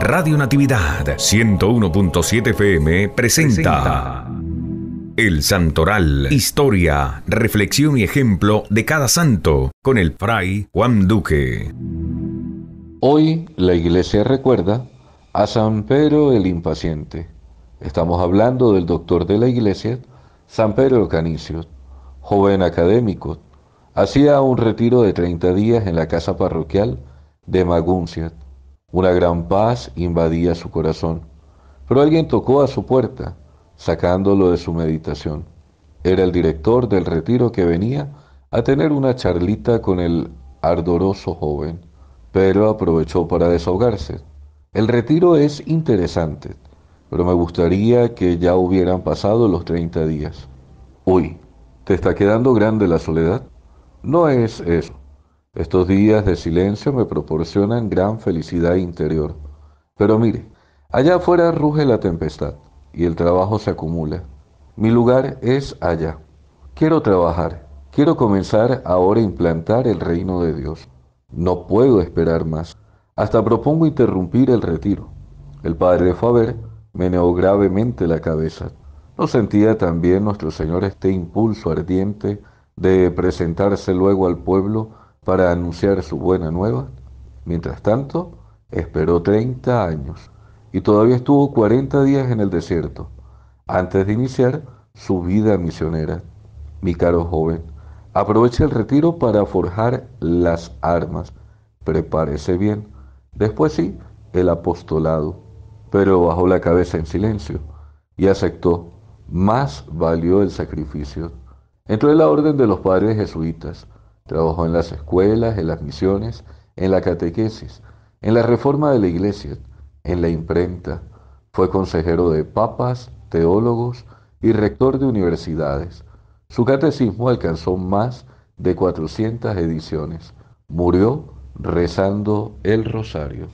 Radio Natividad 101.7 FM presenta, El Santoral, historia, reflexión y ejemplo de cada santo con el fray Juan Duque. Hoy la iglesia recuerda a San Pedro el Impaciente. Estamos hablando del doctor de la iglesia, San Pedro Canicios, joven académico. Hacía un retiro de 30 días en la casa parroquial de Magunciat una gran paz invadía su corazón, pero alguien tocó a su puerta, sacándolo de su meditación. Era el director del retiro que venía a tener una charlita con el ardoroso joven, pero aprovechó para desahogarse. El retiro es interesante, pero me gustaría que ya hubieran pasado los 30 días. Uy, ¿te está quedando grande la soledad? No es eso. Estos días de silencio me proporcionan gran felicidad interior. Pero mire, allá afuera ruge la tempestad y el trabajo se acumula. Mi lugar es allá. Quiero trabajar, quiero comenzar ahora a implantar el reino de Dios. No puedo esperar más. Hasta propongo interrumpir el retiro. El padre Faber meneó gravemente la cabeza. No sentía también nuestro Señor este impulso ardiente de presentarse luego al pueblo para anunciar su buena nueva. Mientras tanto, esperó 30 años y todavía estuvo 40 días en el desierto antes de iniciar su vida misionera. Mi caro joven, aprovecha el retiro para forjar las armas. Prepárese bien. Después sí, el apostolado. Pero bajó la cabeza en silencio y aceptó. Más valió el sacrificio. Entró en la orden de los padres jesuitas Trabajó en las escuelas, en las misiones, en la catequesis, en la reforma de la iglesia, en la imprenta. Fue consejero de papas, teólogos y rector de universidades. Su catecismo alcanzó más de 400 ediciones. Murió rezando el rosario.